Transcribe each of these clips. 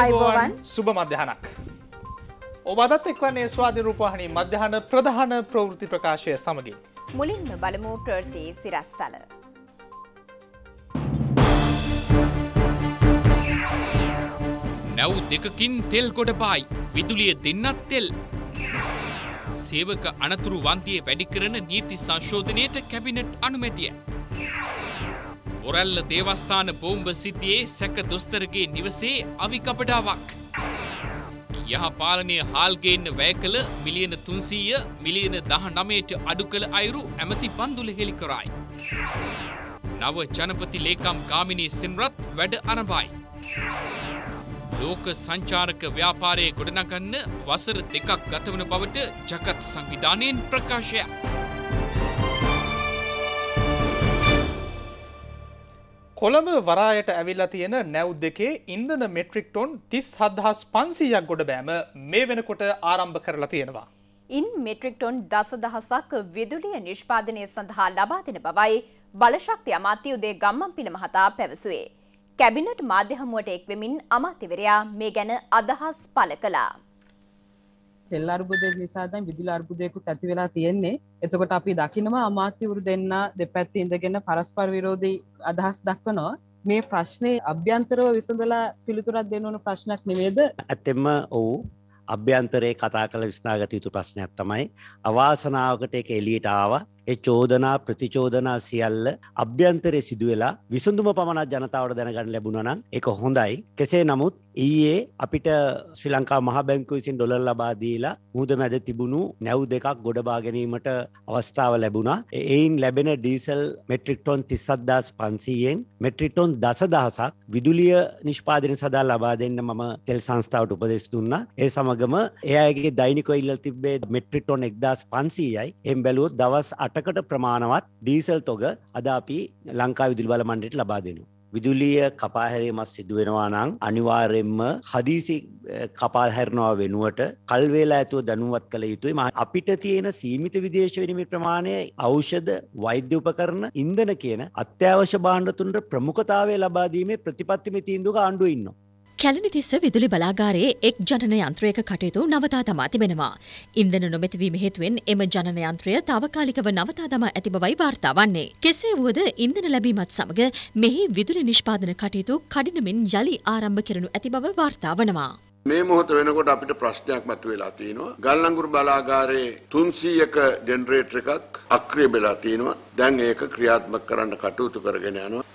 අයිබෝවන් සුබ මධ්‍යහනක්. ඔබදත් එක්වන්නේ ස්වාධි රූපහණි මධ්‍යහන ප්‍රධාන ප්‍රවෘති ප්‍රකාශය සමගින්. මුලින්ම බලමූ ප්‍රර්තිය සිරස්ථල. නැව් දෙකකින් තෙල් ගොඩ පායි විදුලිය දෙන්නත් තෙල්. සේවක අනතුරු වන්දිය වැඩි කරන නීති සංශෝධනයට කැබිනට් අනුමැතිය. ඔරැල්ල දේවස්ථාන බෝම්භ සිද්ධියේ සැක දොස්තරගේ නිවසේ අවිකපඩාවක්. යහපාලනය හාල්ගේන්න වැය කළ මිලියන තුන්සීය මිලියන දහ නමයට අඩු කළ අයුරු ඇමති පන්දුල හෙළි කරයි. නව ජනපති ලේකම් ගාමිණී සිම්රත් වැඩ අනබයි. ලෝක සංචාරක ව්‍යාපාරය ගොඩනගන්න වසර දෙකක් ගතවන බවට ජගත් සංවිධානයෙන් ප්‍රකාශයක්. කොළඹ වරායට ඇවිල්ලා තියෙන නැව් දෙකේ ඉන්දන මෙට්‍රික් ටොන් 37000 500ක් ගොඩ බෑම මේ වෙනකොට ආරම්භ කරලා තියෙනවා. ඉන් මෙට්‍රික් ටොන් 10000ක් විදුලිය නිෂ්පාදනය සඳහා ලබා දෙන බවයි බලශක්ති අමාත්‍ය උදේ ගම්මන්පිල මහතා පැවසුවේ. කැබිනට් මාධ්‍ය හමුවට එක් වෙමින් අමාත්‍යවරයා මේ ගැන අදහස් පළ කළා. තෙල් අර්බුදය නිසාදන් විදුල අර්බුදයකුත් ඇති වෙලා තියෙන්නේ එතකොට අපි දකිනවා අමාත්‍යවරු දෙන්න දෙපැත්ති ඉඳගෙන පරස්පර විරෝධී අදහස් දක්වනවා මේ ප්‍රශ්නය අභ්‍යන්තරව විසඳලා පිළිතුරත් දෙන්නවන ප්‍රශ්නක් නෙවේද ඇතෙම ඔවු අභ්‍යන්තරයේ කතා කළ විස්නාගත යුතු ප්‍රශ්නයක් තමයි අවාසනාවකට එක එලියට ආව ඒ චෝදනා ප්‍රතිචෝදනා සියල්ල අභ්‍යන්තරය සිදුවෙලා විසඳුම පමණක් ජනතාවට දැනගන්න ලැබුණනම් එක හොඳයි කෙසේ නමුත් ඊයේ අපිට ශ්‍රී ලංකා මහ බැංකු විසින් ඩොලර් ලබා දීලා මුහුද මැද තිබුණු නැව් දෙකක් ගොඩබා ගැනීමට අවස්ථාව ලැබුණා. එයින් ලැබෙන ඩීසල් මෙට්‍රික් ටොන් 37000 500න් මෙට්‍රික් ටොන් 10000ක් විදුලිය නිෂ්පාදනය සඳහා ලබා දෙන්න මම තෙල් සංස්ථාවට උපදෙස් දුන්නා. ඒ සමගම ඒ අයගේ දෛනිකව ඉල්ලලා තිබ්බේ මෙට්‍රික් ටොන් 1500යි. එම් බැලුවොත් දවස් 8කට ප්‍රමාණවත් ඩීසල් තොග අද අපි ලංකා විදුලි බල මණ්ඩලයට ලබා දෙනවා. විදුලිය කපාහැරීමත් සිදුවෙනවා නම් අනිවාර්යෙන්ම හදීසි කපාහැරනවා වෙනුවට කල්වේලා ඇතුව දැනුවත් කළ යුතුයි අපිට තියෙන සීමිත විදේශ විනිමි ප්‍රමාණය ඖෂධ වෛද්‍ය උපකරණ ඉන්ධන කියන අත්‍යවශ්‍ය භාණ්ඩ තුනට ප්‍රමුඛතාවය ලබා දීමේ ප්‍රතිපත්ති මෙතීන්දුවක ආණ්ඩුව ඉන්නවා කැලනිතිස්ස විදුලි බලාගාරයේ එක් ජනන යන්ත්‍රයක කටයුතු නවතා තමා තිබෙනවා. ඉන්දන නොමැතිවීම හේතුවෙන් එම ජනන යන්ත්‍රය තාවකාලිකව නවතා තමා ඇති බවයි වාර්තා වන්නේ. කෙසේ වුවද ඉන්ධන ලැබීමත් සමග මෙහි විදුලි නිෂ්පාදන කටයුතු කඩිනමින් යළි ආරම්භ කරනු ඇති බව වාර්තා වනවා. මේ මොහොත වෙනකොට අපිට ප්‍රශ්නයක් මතුවෙලා තියෙනවා. ගල්ලංගුරු බලාගාරයේ 300ක ජෙනරේටර් එකක් අක්‍රිය වෙලා තියෙනවා. දැන් ඒක ක්‍රියාත්මක කරන්න කටයුතු කරගෙන යනවා.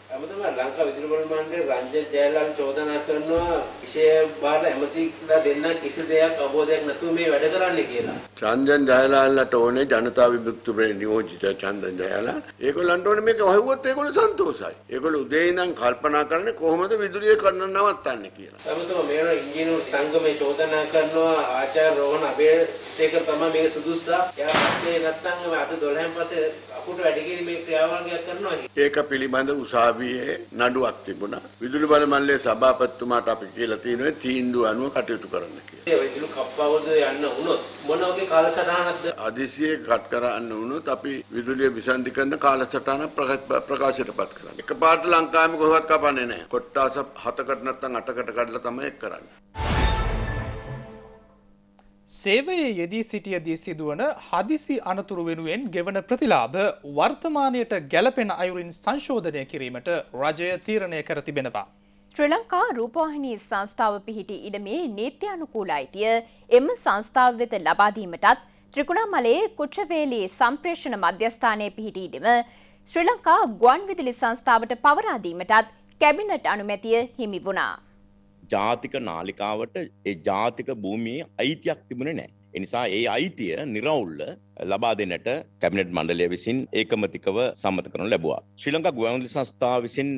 ලංකා විදුලි මණ්ඩලයේ රංජන ජයලාල් චෝදනා කරනවා විශේෂ බාර ඇමතිලා දෙන්න කිසි දෙයක් අවබෝධයක් නැතුව මේ වැඩ කරන්නේ කියලා. චන්දන් ජයලාල්ලට ඕනේ ජනතා විමුක්ති නියෝජිත චන්දන් ජයලාල්. ඒගොල්ලන්ට ඕනේ මේක හොයුවොත් ඒගොල්ලෝ සන්තෝෂයි. ඒගොල්ලෝ උදේ ඉඳන් කල්පනා කරන්නේ කොහොමද විදුලිය කරන්න නවත්තන්නේ කියලා. තමයි මේන ඉංජිනේරු සංගමේ චෝදනා කරනවා ආචාර්ය රෝහණ අබේසේකර තමයි මේක සුදුස්සා. එයා පස්සේ නැත්තම් අද 12න් පස්සේ අපුට වැඩ කිරීමේ ක්‍රියාවලියක් කරනවා. ඒක පිළිබඳ උසාවියේ නඩුවක් තිබුණා. විදුලි බල මණ්ඩලයේ සභාපතිතුමාට අපි කියලා තියෙනවා තීන්දුව අනුව කටයුතු කරන්න කියලා. විදුලි කප්පාවද යන්න වුණොත් මොන වගේ කාලසටහනක්ද? අදිසියේ කට් කරන්න වුණොත් අපි විදුලිය විසන්ධි කරන කාලසටහන ප්‍රකාශයටපත් කරනවා. එකපාරට ලංකාවේ කොහොමවත් කපන්නේ නැහැ. කොට්ටාස 7කට නැත්නම් 8කට කඩලා තමයි ඒක කරන්නේ. සේවයේ යෙදී සිටියදී සිදුවන හදිසි අනතුරු වෙනුවෙන් ගෙවන ප්‍රතිලාභ වර්තමානයට ගැලපෙන අයුරින් සංශෝධනය කිරීමට රජය තීරණය කර තිබෙනවා. ශ්‍රී ලංකා රූපවාහිනී සංස්ථාව පිහිටි ඉඩමේ නීත්‍යානුකූල අයිතිය එම සංස්ථාව වෙත ලබා දීමටත් ත්‍රිකුණාමලයේ කුච්චවේලී සම්ප්‍රේෂණ මධ්‍යස්ථානයේ පිහිටි ඉඩම ශ්‍රී ලංකා ගුවන් විදුලි සංස්ථාවට පවරා දීමටත් කැබිනට් අනුමැතිය හිමි වුණා. ජාතික නාලිකාවට ඒ ජාතික භූමියේ අයිතියක් තිබුණ නෑ. එනිසා ඒ අයිතිය නිරවුල්ල ලබා දෙනට කැබිනට් මණ්ඩලය විසින් ඒකමතිකව සම්මත කරනු ලැබවා. ශ්‍රී ලංකා ගුවන්ලි සංස්ථාව විසින්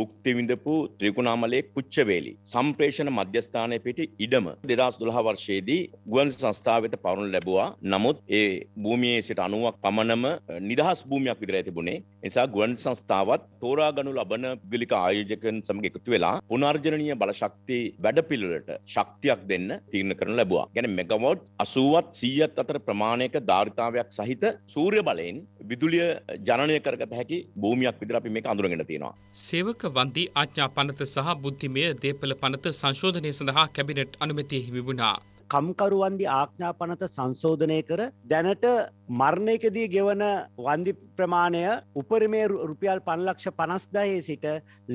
බුක්ති විඳපු ත්‍රිකුණාමලේ කුච්චවේලි සම්ප්‍රේෂණ මධ්‍යස්ථානය පිට ඉඩම දෙදස් දුළහ වර්ෂයේදී ගුවන් සංස්ථාවත පවරුණු ලැබවා නමුත් ඒ භූමියයේ සිට අනුවක් පමණම නිදහස් භූමයක් විදිර තිබුණේ නිසා ගුවන් සංස්ථාවත් තෝරාගනු ලබන ගලික ආයෝජකන් සමග එකතු වෙලා පුනර්ජනීය බලශක්ති වැඩපිළිවෙලට ශක්තියක් දෙන්න තීරණ කරන ලැබවා ගැන මෙගවෝඩ් අසුවත් සීයත් අතර ප්‍රමාණයක ධාරිතාවයක් සහිත සූර්ය බලයෙන් විදුලිය ජනය කරගත හැකි භූමයක් විදිර අපි මේ අඳුරගෙන තියෙනවා සේවක වන්දි ආඥා පනත සහ බුද්ධිමය දේපල පනත සංශෝධනය සඳහා කැබිනට් අනුමැතිය හිමිබුණා. කම්කරුවන්දි ආඥා පනත සංශෝධනය කර දැනට මරණයකදී ගෙවන වන්දි ප්‍රමාණය උපරිමේ රුපියල් පන්ලක්ෂ පනස්දයේ සිට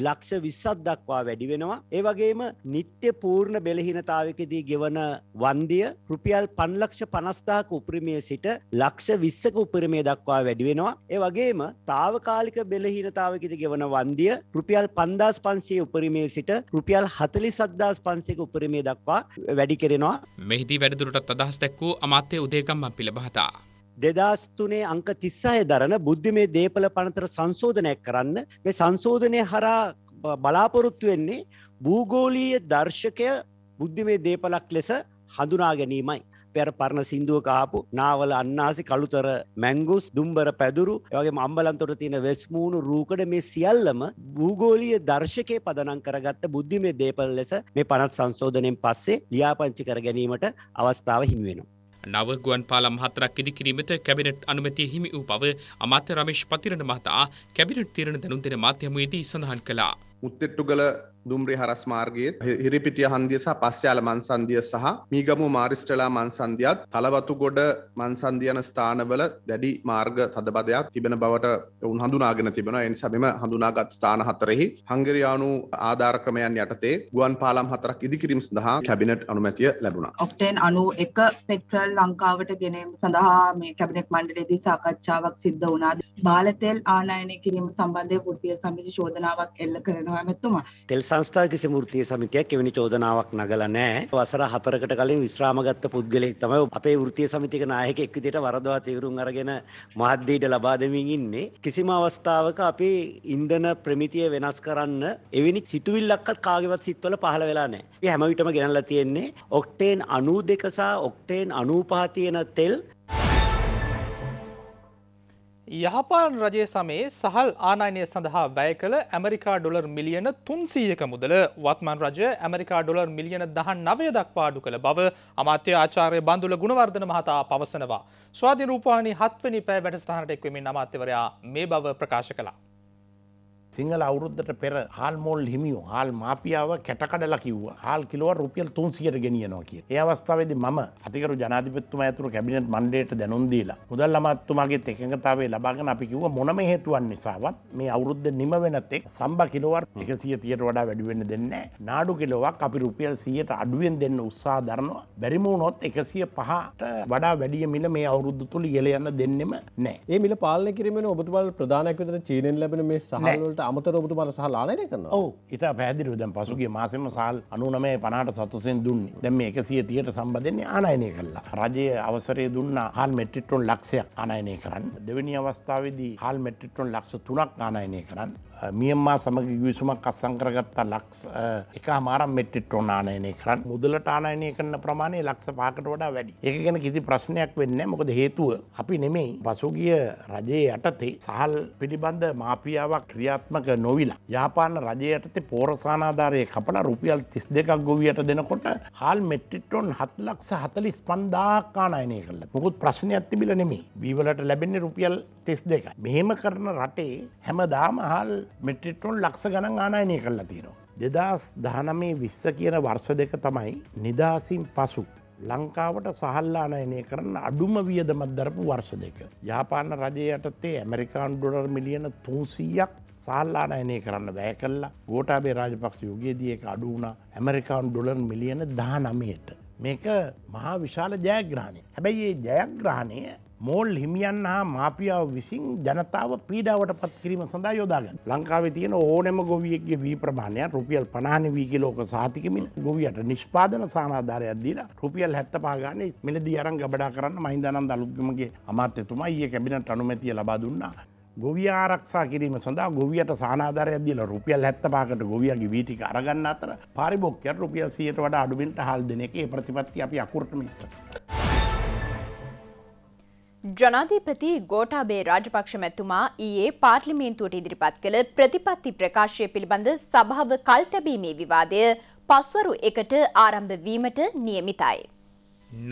ලක්ෂ විස්සත් දක්වා වැඩි වෙනවා. ඒවගේම නිත්‍ය පූර්ණ බෙලහිනතාවකදී ගෙවන වන්දිය රුපියල් පන්ලක්ෂ පනස්ථාක උපරිමය සිට ලක්ෂ විස්සක උපරිමේ දක්වා වැඩි වෙනවා. ඒවගේම තාවකාලික බෙලහිනතාවකද ගෙවන වන්දිය රුපියල් පන්දස් පන්සේ උපරිමේ සිට රුපියල් හතලි සද්දාස් පන්සෙක උපරිමේ දක්වා වැඩි කෙරෙනවා. මෙහිදී වැඩදුරටත් අදහස් දැක්වූ අමාත්‍ය උදේකම්ම පිළබහතා. දෙදස්තුනේ අංක තිස්සාය දරන බුද්ධ මේ දේපල පනතර සංශෝධනයක් කරන්න මේ සංශෝධනය හරා බලාපොරොත්තු වෙන්නේ භූගෝලීය දර්ශකය බුද්ධ මේ දේපලක් ලෙස හඳුනා ගැනීමයි. පෙර පරණ සිින්දුව කාපු නාවල අන්නාසි කළුතර මැංගුස් දුම්බර පැදුරු වගේ අම්බලන්තොට තියෙන වෙස්මූුණු රූකඩ මේ සියල්ලම භූගෝලිය දර්ශකය පදනං කරගත්ත බුද්ධිමේ දේපල් ලෙස මේ පනත් සංශෝධනයෙන් පස්සේ ලියාපංචි කර ගැනීමට අවස්ථාව හිමිවෙනවා. නව ගුවන් පාලම් හතරක් ඉදිකිරීමට කැබිනට් අනුමැතිය හිමි වූ බව අමාත්‍ය රමේෂ් පතිරණ මහතා කැබිනට් තීරණ දැනුම් දෙන මාධ්‍යමයේදී සඳහන් කළා. මුත්තෙට්ටුගල දුම්රි හරස් මාර්ගයේ හිරිපිටිය හන්දිය සහ පස්්‍යයාල මන්සන්දිය සහ මීගමු මාරිස්ටලා මන්සන්දියත් තලවතු ගොඩ මන්සන්දියන ස්ථානවල දැඩි මාර්ග තදබදයක් තිබෙන බවට උන් හඳුනාගෙන තිබෙන එන් සබම හඳුනාගත් ස්ථාන හතරෙහි හංගරයානු ආධාරක්‍රමයන් යටතේ ගුවන් පාලම් හතරක් ඉදිකිරීම සඳහා කැබිනට් අනුමැතිය ලැබුණා ඔක්ටේන් අනු එක පෙට්‍රල් ලංකාවට ගෙනීම සඳහා මේ කැබිනට් මණ්ඩලේදී සාකච්ඡාවක් සිද්ධ වුණාද බාලතෙල් ආනායනය කිරීම සම්බන්ධය ෘතිය සමිති ශෝධනාවක් එල්ල කරනවා ඇමතුමා තෙල් සංස්ථා කිසි ෘතිය සමිතියක් එවැනි චෝදනාවක් නගල නෑ වසර හතරකට කලින් විශ්‍රාමගත්ත පුද්ගලෙක් තමයි අපේ ෘතිය සමිතික නායක එක් විදිට වරදවා තේරුම් අරගෙන මහද්දීට ලබා දෙමින් ඉන්නේ කිසිම අවස්ථාවක අපි ඉන්ධන ප්‍රමිතිය වෙනස් කරන්න එවැනි සිතුවිල්ලක්කත් කාගවත් සිත්වල පහළ වෙලා නෑ හැමවිටම ගෙනල්ලා තියෙන්නේ ඔක්ටේන් අනූ දෙකසා ඔක්ටේන් අනූපාතියන තෙල් යහපාන රජය සමයේ සහල් ආනයනය සඳහා වැය කළ ඇමරිකා ඩොලර් මිලියන තුන්සීයක මුදල වත්මන් රජය ඇමරිකා ඩොලර් මිලියන දහන් නවය දක්වාඩු කළ බව අමාත්‍ය ආචාරය බඳුල ගුණවර්ධන මහතා පවසනවා. ස්වාධි රූපානි හත්වනි පෑ වැඩසටහනට එක්වමින් අමාත්‍යවරයා මේ බව ප්‍රකාශ කලා. සිංහල අවුරුද්ධට පෙර හල්මොල් හිමියෝ හල් මාපියාව කැටකඩල කිව්ව හල් කිලව රුපියල් තුන්සියට ගෙනියනවා කිය ඒ අවස්ථාවේද මම අතිකරු ජනාධිපත්තුම ඇතුරු කැබිනට මණ්ඩයට දැනුන්දීලා මුදල් අමත්තුමගේ එකඟතාවේ ලබාගෙන අපි කිව්ව මොනම හේතුවන් නිසාවත් මේ අවුරුද්ධ නිම වෙනතෙක් සම්බ කිලොවර් එකසිය තියට වඩා වැඩිවෙන්න දෙන්න නාඩු කිලොවක් අපි රුපියල් සියට අඩුවෙන් දෙන්න උත්සා දරනවා බැරිමුණොත් එකසිය පහට වඩා වැඩිය මිල මේ අවුරුද්ධ තුළි ගෙලයන්න දෙන්නෙම නෑ ඒ මිල පාලන කිරීමෙන ඔබතුවල් ප්‍රධානක් විතර චීනෙන් ලැබෙන මේ සහලට අමතර ඔබතුමාට සහ ලානය කරන ඔව ඉතා පැදිරු දැන් පසුගේ මාසෙම සහල් අනුනමේ පනාට සතුසෙන් දුන්නේ දැම් මේ එකසිය තියට සම්බධන්නේ ආනයනය කල්ලා රජය අවසරය දුන්න හල් මෙට්‍රිටොන් ලක්ෂයක් අනයනය කරන්න දෙවැනි අවස්ථාවේදී හල් මෙට්‍රිටොන් ලක්ෂ තුනක් ආනයනය කරන්න මියම්මා සමග ගවිසුමක් අස්සං කරගත්තා ලක්ස් එක මාරම් මෙට්ටිට ඕනානයනය කරන්න මුදලට ආනයනය කරන ප්‍රමාණය ලක්ස පාකට වඩා වැඩි එක ගැන කිසි ප්‍රශ්නයක් වෙන්න මොකද හේතුව අපි නෙමෙයි පසුගිය රජයේ යටතේ සහල් පිළිබඳ මාපියාවක් ක්‍රියාත්මක නොවිලා යාපාන රජය යටතේ පෝරසානාධාරය කපලා රුපියල් තිස් දෙකක් ගොවියට දෙනකොට හාල් මෙට්‍රිටොන් හත් ලක්ස හතලිස් පන්දාක්කානයනය කරල මුකුත් ප්‍රශ්නයක් තිබිල නෙමේ බීවලට ලැබෙන්නේ රුපියල් තෙස් දෙක මෙහෙම කරන රටේ හැම දාමහල් මෙට්‍රිටොන් ලක්ස ගණන් ආනායනය කරලා තියෙනවා. දෙදස් දහනමේ විස්ස කියන වර්ෂ දෙක තමයි නිදහසින් පසු. ලංකාවට සහල්ලානයනය කරන්න අඩුම වියදමත් දරපු වර්ෂ දෙක. යාපාන රජයටතේ ඇමරිකාන් ඩොලර් මිලියන තුන්සීයක් සල්ලානයනය කරන්න වැෑ කල්ලා ගෝටාබේ රාජපක්ෂ යුගයේ දියක අඩුවුණ ඇමරිකාන් ඩොලර් මිලියන දහනමයට. මේක මහා විශාල ජයග්‍රහණය. හැබැයි ඒ ජයග්‍රහණය මෝල් හිමියන් හා මාපියාව විසින් ජනතාව පීඩාවට පත් කිරීම සඳහා යොදාගන්න. ලංකාවේ තියෙන ඕනෑම ගොවියෙක්ගේ වී ප්‍රමාණය රුපියල් 50 වී කිලෝක සහතිකමින් ගොවියට නිෂ්පාදන සාමාධාරයක් දීලා රුපියල් 75 ගානේ මිලදී අරන් ගබඩා කරන්න මහින්දානන්ද අලුත්ගමගේ අමාත්‍යතුමා ඊයේ කැබිනට් අනුමැතිය ලබා දුන්නා. ගොවිය ආරක්ෂා කිරීම සඳහා ගොවියට සානාධරය දිල රුපියල් ඇත්ත පාකට ගොවියගේ වීටික අරගන්න අතර පරිබොක්කයට රුපියල් සියයට වඩ අඩුවෙන්ට හල් දෙනෙක ඒ ප්‍රතිපත්ති අපි අකුරට මිත්‍ර. ජනාධීපති ගෝටාබේ රාජපක්ෂ මැතුමා ඊයේ පාර්ලිමේන්තුවට ඉදිරිපත් කළ ප්‍රතිපත්ති ප්‍රකාශය පිළිබඳ සභාව කල් තැබීමේ විවාදය පස්වරු එකට ආරම්භ වීමට නියමිතයි.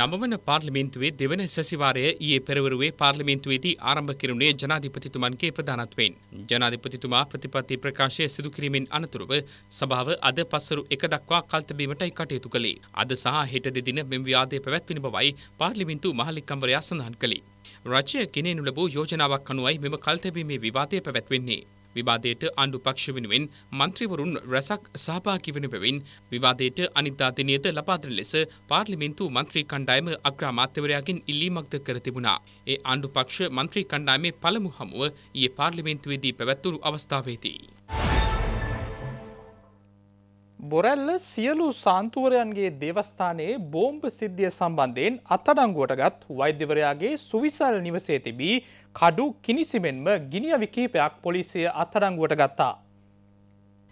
නමවන පාර්ලිමේන්තුවේ දෙවන සැසිවාරය ඊයේ පෙරවරුවේ පාර්ලිමේන්තුවේදී ආරම්භ කෙරුණේ ජනාධිපතිතුමන්ගේ ප්‍රධානත්වයෙන්. ජනාධිපතිතුමා ප්‍රතිපත්ති ප්‍රකාශය සිදු කිරීමෙන් අනතුරුව සභාව අද පස්සරු එක දක්වා කල්තබීමටයි කටයුතු කළේ. අද සහ හෙට දෙදින මෙම ව්‍යාදය පැවැත්වෙන බවයි පාර්ලිමින්තු මහලිකම්වරයා සඳහන් කළේ. රජය ගෙනෙනු ලැබූ යෝජනාවක් අනුවයි මෙම කල්තැබීමේ විවාදය පැවැත්වෙන්නේ. විවාදයට ආණ්ඩු පක්ෂ වෙනුවෙන් මන්ත්‍රීවරුන් රැසක් සහභාගී වන බැවින් විවාදයට අනිද්දා දිනයේද ලබා දෙන ලෙස පාර්ලිමේන්තු මන්ත්‍රී කණ්ඩායම අග්‍රාමාත්‍යවරයාගෙන් ඉල්ලීමක්ද කර තිබුණා. ඒ ආණ්ඩු පක්ෂ මන්ත්‍රී කණ්ඩායමේ පළමු හමුව ඊයේ පාර්ලිමේන්තුවේදී පැවැත්වුණු අවස්ථාවේදී බොරැල්ල සියලු සාන්තුවරයන්ගේ දේවස්ථානයේ බෝම්භ සිද්ධිය සම්බන්ධයෙන් අත්අඩංගුවට ගත් වෛද්‍යවරයාගේ සුවිසල් නිවසේ තිබී කඩු කිනිසිමෙන්ම ගිනිය විකීපයක් පොලිසිය අත්අඩංගුවට ගත්තා.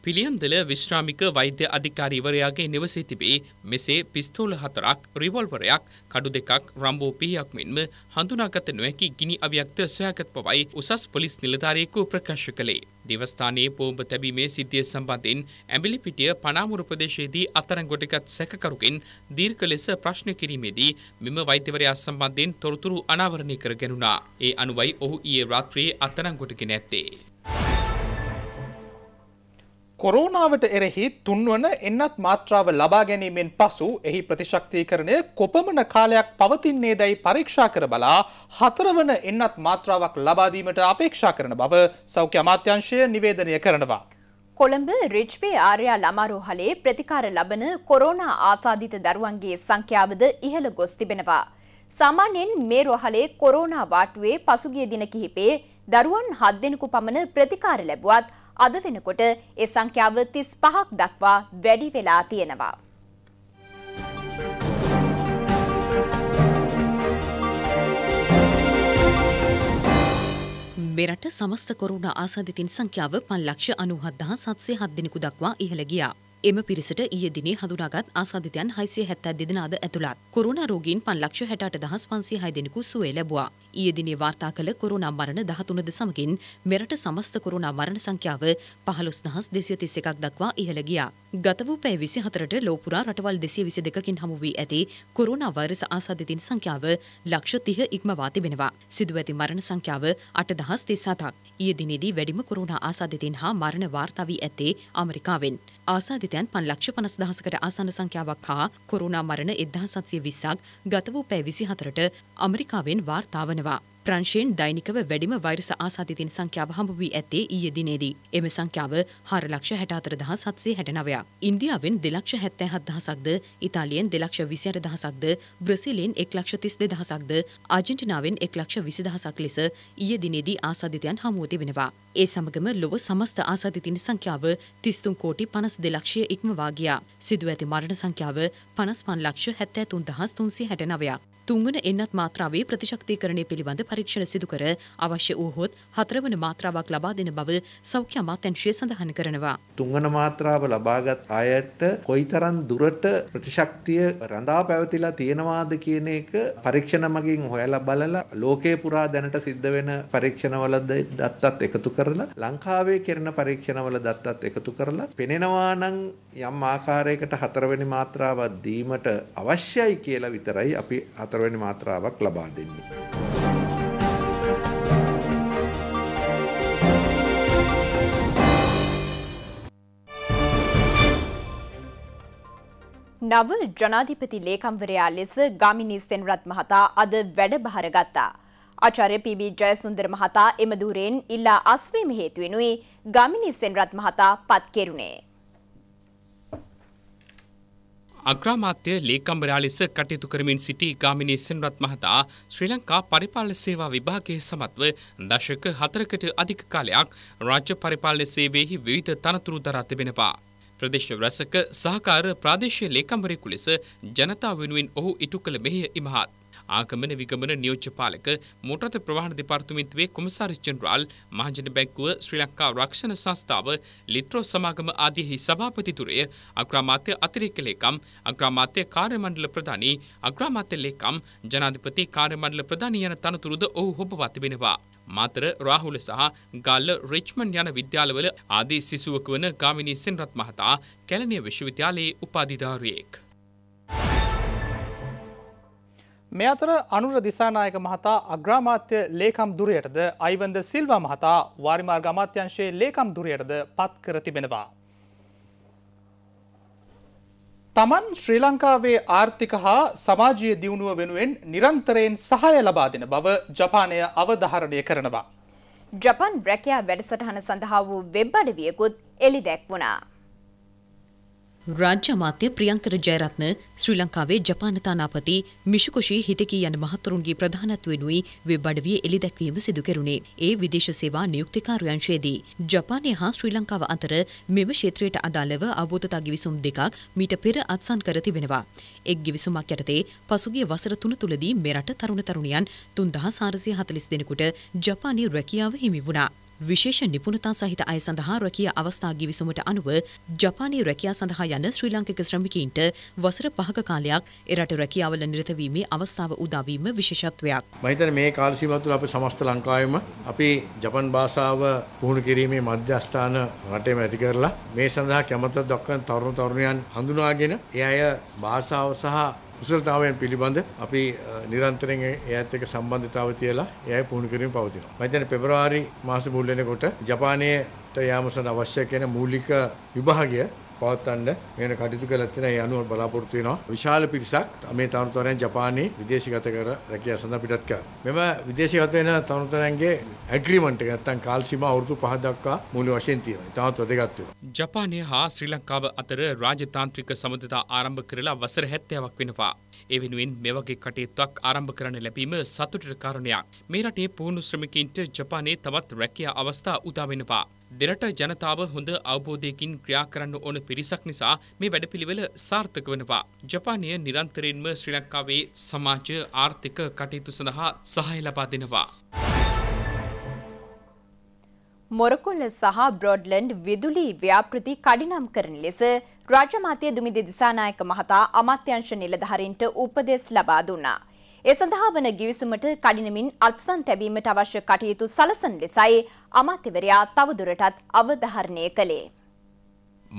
පිළියන්දල විශ්‍රාමික වෛද්‍ය අධිකාරීවරයාගේ නිවසේ තිබේ මෙසේ පිස්තෝල හතරක් රිවල්වරයක් කඩු දෙකක් රම්බෝ පීයක් මෙන්ම හඳුනාගත නොහැකි ගිනි අවියක්ත සොයාගත් පවයි උසස් පොලිස් නිලධාරියෙකු ප්‍රකාශ කළේ. දෙවස්ථානයේ බෝම්බ තැබීමේ සිද්ධිය සම්බන්ධයෙන් ඇඹිලිපිටිය පනාමුර ප්‍රදේශයේදී අත්අඩංගුවටගත් සැකකරුකෙන් දීර්ඝ ලෙස ප්‍රශ්න කිරීමේදී මෙම වෛද්‍යවරයා සම්බන්ධයෙන් තොරතුරු අනාවරණය කර ගැනුණා. ඒ අනුවයි ඔහු ඊයේ රාත්‍රියේ අත්අඩංගුවට ගෙන ඇත්තේ. කොරෝනාවට එරෙහි තුන්වන එන්නත් මාත්‍රාව ලබා ගැනීමෙන් පසු එහි ප්‍රතිශක්තිකරණය කොපමණ කාලයක් පවතින්නේ දැයි පරීක්ෂා කර බලා හතරවන එන්නත් මාත්‍රාවක් ලබාදීමට අපේක්ෂා කරන බව සෞඛ්‍ය අමාත්‍යංශය නිවේදනය කරනවා. කොළඹ රිච්වේ ආර්යා ළමාරෝහලේ ප්‍රතිකාර ලබන කොරෝනා ආසාධිත දරුවන්ගේ සංඛ්‍යාවද ඉහළ ගොස් තිබෙනවා. සාමාන්‍යයෙන් මේ රෝහලේ කොරෝනා වාටුවේ පසුගිය දින කිහිපේ දරුවන් හත් දෙනෙකු පමණ ප්‍රතිකාර ලැබුවත් අද වෙනකොට ඒ සංඛ්‍යාව 35ක් දක්වා වැඩි වෙලා තියෙනවා. මෙරට සමස්ත කොරුණ ආසාදිතින් සංඛ්‍යාව 5 ලක්ෂ 97707 දිනකු දක්වා ඉහළ ගියා. එම පිරිසට ඊයේ දිනේ හඳුනාගත් ආසාදිතයන් 672 දෙනාද ඇතුළත් කොරෝනා රෝගීන් 5,68,506 දෙනෙකු සුවය ලැබුවා. ඊයේ දිනේ වාර්තා කළ කොරෝනා මරණ 13ද සමගින් මෙරට සමස්ත කොරෝනා මරණ සංඛ්‍යාව 15,231ක් දක්වා ඉහළ ගියා. ගත වූ පැය 24ට ලෝ පුරා රටවල් 222කින් හමු වී ඇති කොරෝනා වෛරස ආසාදිතින් සංඛ්‍යාව ලක්ෂ 30 ඉක්මවා තිබෙනවා. සිදු ඇති මරණ සංඛ්‍යාව 8,037ක්. ඊයේ දිනේදී වැඩිම කොරෝනා ආසාදිතින් හා මරණ වාර්තා වී ඇත්තේ ඇමරිකාවෙන්. ආසාදිත බාධිතයන් පන්ලක්ෂ පනස් දහසකට ආසන්න සංඛ්‍යාවක් හා කොරුණා මරණ එදහසත්සිය විස්සක් ගත වූ පැෑ විසි හතරට අමරිකාවෙන් වාර්තාාවනවා. ප්‍රංශයෙන් දෛනිකව වැඩිම වෛරස ආසාධිතින් සංඛ්‍යාව හම්බ වී ඇත්තේ ඊයේ දිනේදී. එම සංඛ්‍යාව 464769ක්. ඉන්දියාවෙන් 277000ක්ද, ඉතාලියෙන් 228000ක්ද, බ්‍රසීලයෙන් 132000ක්ද, ආජන්ටිනාවෙන් 120000ක් ලෙස ඊයේ දිනේදී ආසාධිතයන් හමුව තිබෙනවා. ඒ සමගම ලොව සමස්ත ආසාධිතින් සංඛ්‍යාව 33 කෝටි 52 ලක්ෂය ඉක්මවා ගියා. සිදු ඇති මරණ සංඛ්‍යාව 55 ලක්ෂ 73369ක්. තුන්වන එන්නත් මාත්‍රාවේ ප්‍රතිශක්තිකරණය පිළිබඳ පරීක්ෂණ සිදු කර අවශ්‍ය වූහොත් හතරවන මාත්‍රාවක් ලබා දෙන බව සෞඛ්‍ය අමාත්‍යංශය සඳහන් කරනවා. තුන්වන මාත්‍රාව ලබාගත් අයට කොයිතරම් දුරට ප්‍රතිශක්තිය රඳා පැවතිලා තියෙනවාද කියන එක පරීක්ෂණ මගින් හොයලා බලලා ලෝකේ පුරා දැනට සිද්ධ වෙන පරීක්ෂණවලද දත්තත් එකතු කරලා ලංකාවේ කරන පරීක්ෂණවල දත්තත් එකතු කරලා පෙනෙනවා නම් යම් ආකාරයකට හතරවෙනි මාත්‍රාවක් දීමට අවශ්‍යයි කියලා විතරයි අපි හතර හතරවැනි මාත්‍රාවක් ලබා දෙන්නේ. නව ජනාධිපති ලේකම්වරයා ලෙස ගමිනී සෙන්රත් මහතා අද වැඩභාර ගත්තා. ආචාර්ය පී.බී. ජයසුන්දර මහතා එම ධුරයෙන් ඉල්ලා අස්වීම හේතු වෙනුයි ගමිනී සෙන්රත් මහතා පත් කෙරුණේ. අග්‍රාමාත්‍ය ලේකම්බරයා ලෙස කටයුතු කරමින් සිටි ගාමිණී සෙන්රත් මහතා ශ්‍රී ලංකා පරිපාලන සේවා විභාගයේ සමත්ව දශක හතරකට අධික කාලයක් රාජ්‍ය පරිපාලන සේවයෙහි විවිධ තනතුරු දරා තිබෙනවා. ප්‍රදේශ රැසක සහකාර ප්‍රාදේශීය ලේකම්වරයෙකු ලෙස ජනතාව වෙනුවෙන් ඔහු ඉටු කළ මෙහෙය ඉමහත්. ආගමන විගමන නියෝජ්‍ය පාලක මොටත ප්‍රවාහන දෙපාර්තමේන්තුවේ කොමසාරි ජෙනරාල් මහජන බැංකුව ශ්‍රී ලංකා රක්ෂණ සංස්ථාව ලිට්‍රෝ සමාගම ආදීහි සභාපතිතුරය අග්‍රාමාත්‍ය අතිරේක ලේකම් අග්‍රාමාත්‍ය කාර්යමණ්ඩල ප්‍රධානී අග්‍රාමාත්‍ය ලේකම් ජනාධිපති කාර්යමණ්ඩල ප්‍රධානී යන තනතුරුද ඔහු හොබවා තිබෙනවා. මාතර රාහුල සහ ගල්ල රිච්මන් යන විද්‍යාලවල ආදී සිසුවක වන ගාමිණී සෙන්රත් මහතා කැලණිය විශ්වවිද්‍යාලයේ උපාධිධාරියෙක්. මේ අතර අනුර දිසානායක මහතා අග්‍රාමාත්‍ය ලේකම් දුරයටද අයිවන්ද සිල්වා මහතා වාරිමාර්ග අමාත්‍යංශයේ ලේකම් දුරයටද පත් කර තිබෙනවා. තමන් ශ්‍රී ලංකාවේ ආර්ථික හා සමාජය දියුණුව වෙනුවෙන් නිරන්තරයෙන් සහය ලබා දෙන බව ජපානය අවධාරණය කරනවා. ජපන් බ්‍රැකයා වැඩසටහන සඳහා වූ වෙබ් අඩවියකුත් එලි දැක් වුණා. රාජ්‍ය අමාත්‍ය ප්‍රියංකර ජයරත්න ශ්‍රී ලංකාවේ ජපානතානාපති මිෂුකොෂි හිතකී යන මහතුරුන්ගේ ප්‍රධානත්වෙනුයි වෙබ්බඩවිය එළි දැක්වීම සිදු කෙරුණේ. ඒ විදේශ සේවා නියුක්තිකාරයංශයේදී. ජපානය හා ශ්‍රී ලංකාව අතර මෙම ක්ෂේත්‍රයට අදාළව අවබෝධතා ගිවිසුම් දෙකක් මීට පෙර අත්සන් කර තිබෙනවා. එක් ගිවිසුමක් යටතේ පසුගිය වසර තුන තුළදී මෙරට තරුණ තරුණියන් 3440 දෙනෙකුට ජපානයේ රැකියාව හිමි වුණා. විශේෂ නිපුණතා සහිත අය සඳහා රැකියා අවස්ථා ගිවිසුමට අනුව ජපානයේ රැකියා සඳහා යන ශ්‍රී ලාංකික ශ්‍රමිකයින්ට වසර 5ක කාලයක් එරට රැකියාවල නිරත වීමේ අවස්ථාව උදා වීම විශේෂත්වයක්. මම හිතන්නේ මේ කාල සීමාව තුළ අපි සමස්ත ලංකාවෙම අපි ජපන් භාෂාව පුහුණු කිරීමේ මධ්‍යස්ථාන රටේම ඇති කරලා මේ සඳහා කැමැත්ත දක්වන තරුණ තරුණියන් හඳුනාගෙන ඒ අය භාෂාව සහ කුසලතාවයන් පිළිබඳ අපි නිරන්තරයෙන් එයත් එක්ක සම්බන්ධතාව තියලා එයයි පුහුණු කිරීම පවතිනවා. මම හිතන්නේ පෙබරවාරි මාස මුල් වෙනකොට ජපානයේ යාම සඳහා අවශ්‍ය කරන මූලික විභාගය පවත්වන්න වෙන කටයුතු කරලා තියෙනවා. ඒ අනුව බලාපොරොත්තු වෙනවා. විශාල පිරිසක් මේ තරුණතරයන් ජපානයේ විදේශගත කර රැකියාව සඳහා පිටත් කරා. මෙම විදේශගත වෙන තරුණතරයන්ගේ ඇග්‍රීමන්ට් එක නැත්තම් කාල සීමා අවුරුදු 5 දක්වා මූල්‍ය වශයෙන් තියෙනවා. ඉතාමත් වැදගත් වෙනවා. ජපානය හා ශ්‍රී ලංකාව අතර රාජතාන්ත්‍රික සබඳතා ආරම්භ කරලා වසර 70ක් වෙනවා. ඒ වෙනුවෙන් මෙවගේ කටයුත්තක් ආරම්භ කරන්න ලැබීම සතුටට කාරණයක්. මේ රටේ පුහුණු ශ්‍රමිකයින්ට ජපානයේ තවත් රැකියා අවස්ථා උදා වෙනවා. දෙරට ජනතාව හොඳ අවබෝධයකින් ක්‍රියා කරන්න ඕන පිරිසක් නිසා මේ වැඩපිළිවෙල සාර්ථක වනවා. ජපානය නිරන්තරයෙන්ම ශ්‍රී ලංකාවේ සමාජ ආර්ථික කටයුතු සඳහා සහය ලබා දෙනවා. මොරකොල්ල සහ බ්‍රොඩ්ලන්ඩ් විදුලි ව්‍යාපෘති කඩිනම් කරන ලෙස රාජමාතය දුමිදි දිසානායක මහතා අමාත්‍යංශ නිලධහරින්ට උපදෙස් ලබා දුන්නා. ඒ සඳහා වන ගිවිසුමට කඩිනමින් අත්සන් තැබීමට අවශ්‍ය කටයුතු සලසන ලෙසයි අමාත්‍යවරයා තවදුරටත් අවධාරණය කළේ.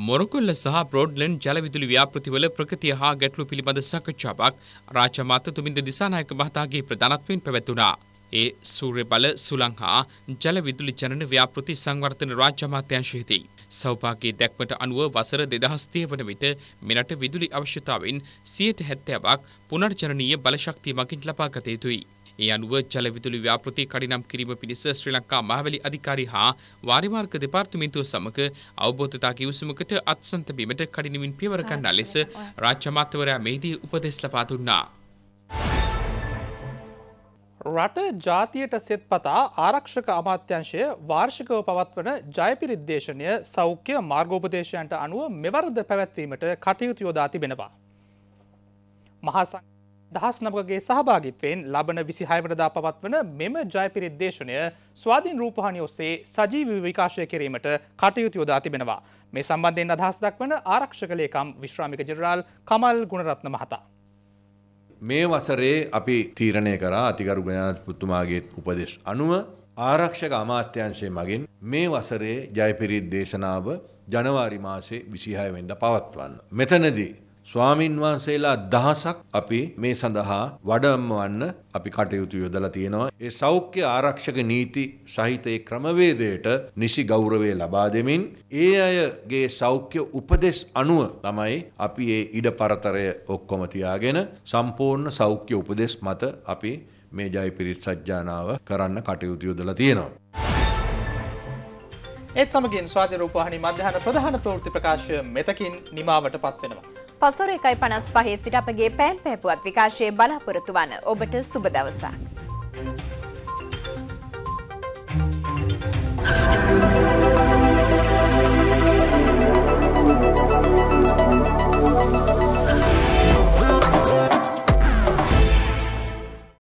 මොරකුල්ල සහ ප්‍රෝඩ්ලන් ජලවිදුලි ව්‍යාපෘතිවල ප්‍රකතිය හා ගැටලු පිළිබඳ සකච්ඡාවක් රාජමාත තුමින්ද දිසානායක මහතාගේ ප්‍රධානත්වයෙන් පැවැත්වුණා. ඒ සූර්යබල සුලංහා ජලවිදුලි ජනන ව්‍යාපෘති සංවර්ධන රාජ්‍ය අමාත්‍යංශයේදී සෞභාගී දැක්මට අනුව වසර 2030 වන විට මෙරට විදුලි අවශ්‍යතාවෙන් 70%ක් පුනර්ජනනීය බලශක්තිය මගින් ලබා ගත යුතුයි. ඒ අනුව ජලවිදුලි ව්‍යාපෘති කඩිනම් කිරීම පිණිස ශ්‍රී ලංකා මහවැලි අධිකාරී හා වාරිමාර්ග දෙපාර්තමේන්තුව සමග අවබෝධතා කිවිසුමකට අත්සන් තැබීමට කඩිනමින් පියවර ගන්නා ලෙස රාජ්‍ය අමාත්‍යවරයා මෙහිදී උපදෙස් ලබා දුන්නා. රට ජාතියට සෙත් පතා ආරක්ෂක අමාත්‍යංශය වාර්ෂිකව පවත්වන ජයපිරිද්දේශනය සෞඛ්‍ය මාර්ගෝපදේශයන්ට අනුව මෙවරද පැවැත්වීමට කටයුතු යොදා තිබෙනවා. මහාසං දහස් නමකගේ සහභාගිත්වයෙන් ලබන විසිහයවටදා පවත්වන මෙම ජයපිරිද්දේශනය ස්වාධීන් රූපහණි ඔස්සේ සජීවි විකාශය කිරීමට කටයුතු යොදා තිබෙනවා. මේ සම්බන්ධයෙන් අදහස් දක්වන ආරක්ෂකලේකම් විශ්‍රාමික ජෙනරාල් කමල් ගුණරත්න මහතා. මේ වසරේ අපි තීරණය කරා අතිගරු ජනාධිපතිතුමාගේ උපදෙස් අනුව ආරක්ෂක අමාත්‍යංශය මගින් මේ වසරේ ජයපිරිත් දේශනාව ජනවාරි මාසේ 26 වෙනිදා පවත්වන්න. මෙතනදී ස්වාමින් වහන්සේලා දහසක් අපි මේ සඳහා වඩම්වන්න අපි කටයුතු යොදලා තියෙනවා. ඒ සෞඛ්‍ය ආරක්ෂක නීති සහිත ඒ ක්‍රමවේදයට නිසි ගෞරවය ලබා දෙමින් ඒ අයගේ සෞඛ්‍ය උපදෙස් අනුව තමයි අපි මේ ඉඩපරතරය ඔක්කොම තියාගෙන සම්පූර්ණ සෞඛ්‍ය උපදෙස් මත අපි මේ ජයපිරිත් සජ්ජානාව කරන්න කටයුතු යොදලා තියෙනවා. ඒත් සමගින් ස්වාධරූපහනි මධ්‍යහන ප්‍රධාන ප්‍රෘති ප්‍රකාශය මෙතකින් නිමාවට පත්වෙනවා. පසොර එකයි පනස් පහේ සිට අපගේ පෑන් පැහැපුවත් විකාශයේ බලාපොරොතු වන ඔබට සුබ දවසක්.